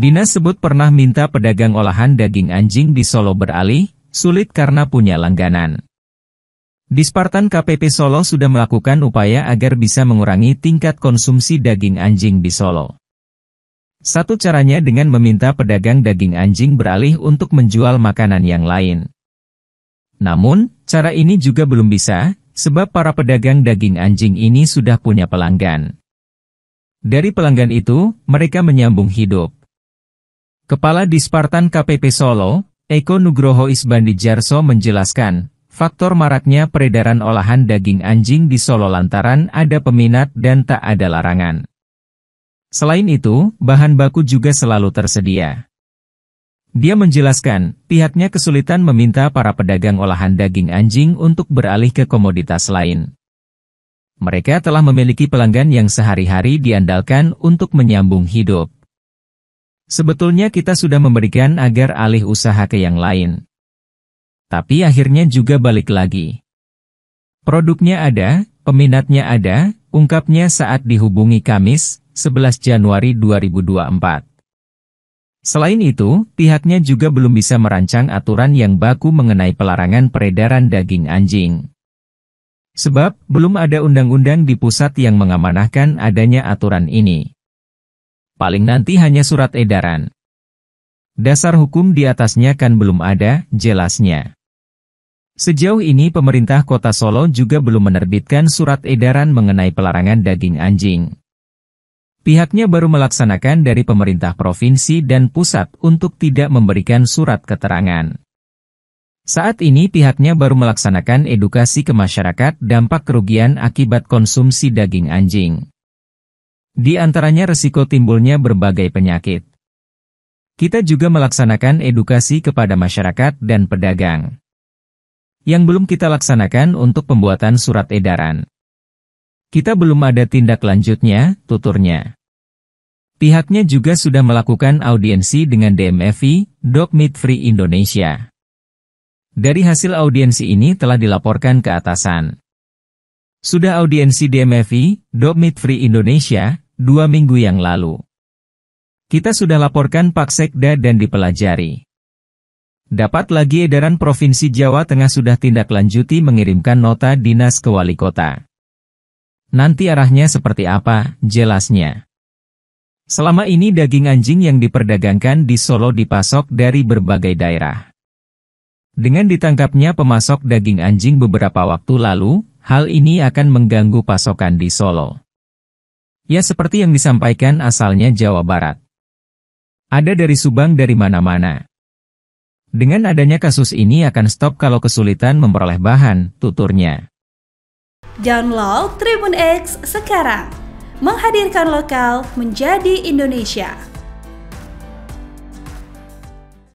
Dinas sebut pernah minta pedagang olahan daging anjing di Solo beralih, sulit karena punya langganan. Di Spartan KPP Solo sudah melakukan upaya agar bisa mengurangi tingkat konsumsi daging anjing di Solo. Satu caranya dengan meminta pedagang daging anjing beralih untuk menjual makanan yang lain. Namun, cara ini juga belum bisa, sebab para pedagang daging anjing ini sudah punya pelanggan. Dari pelanggan itu, mereka menyambung hidup. Kepala Dispartan KPP Solo, Eko Nugroho Isbandijarso menjelaskan, faktor maraknya peredaran olahan daging anjing di Solo lantaran ada peminat dan tak ada larangan. Selain itu, bahan baku juga selalu tersedia. Dia menjelaskan, pihaknya kesulitan meminta para pedagang olahan daging anjing untuk beralih ke komoditas lain. Mereka telah memiliki pelanggan yang sehari-hari diandalkan untuk menyambung hidup. Sebetulnya kita sudah memberikan agar alih usaha ke yang lain. Tapi akhirnya juga balik lagi. Produknya ada, peminatnya ada, ungkapnya saat dihubungi Kamis, 11 Januari 2024. Selain itu, pihaknya juga belum bisa merancang aturan yang baku mengenai pelarangan peredaran daging anjing. Sebab, belum ada undang-undang di pusat yang mengamanahkan adanya aturan ini paling nanti hanya surat edaran. Dasar hukum di atasnya kan belum ada, jelasnya. Sejauh ini pemerintah kota Solo juga belum menerbitkan surat edaran mengenai pelarangan daging anjing. Pihaknya baru melaksanakan dari pemerintah provinsi dan pusat untuk tidak memberikan surat keterangan. Saat ini pihaknya baru melaksanakan edukasi ke masyarakat dampak kerugian akibat konsumsi daging anjing. Di antaranya resiko timbulnya berbagai penyakit. Kita juga melaksanakan edukasi kepada masyarakat dan pedagang. Yang belum kita laksanakan untuk pembuatan surat edaran. Kita belum ada tindak lanjutnya, tuturnya. Pihaknya juga sudah melakukan audiensi dengan DMFI, Dog Meat Free Indonesia. Dari hasil audiensi ini telah dilaporkan ke atasan. Sudah audiensi DMFI, Dog Meat Free Indonesia, dua minggu yang lalu. Kita sudah laporkan Pak Sekda dan dipelajari. Dapat lagi edaran Provinsi Jawa Tengah sudah tindak lanjuti mengirimkan nota dinas ke wali kota. Nanti arahnya seperti apa, jelasnya. Selama ini daging anjing yang diperdagangkan di Solo dipasok dari berbagai daerah. Dengan ditangkapnya pemasok daging anjing beberapa waktu lalu, hal ini akan mengganggu pasokan di Solo. Ya seperti yang disampaikan asalnya Jawa Barat. Ada dari Subang dari mana-mana. Dengan adanya kasus ini akan stop kalau kesulitan memperoleh bahan, tuturnya. Download Tribun X sekarang. Menghadirkan lokal menjadi Indonesia.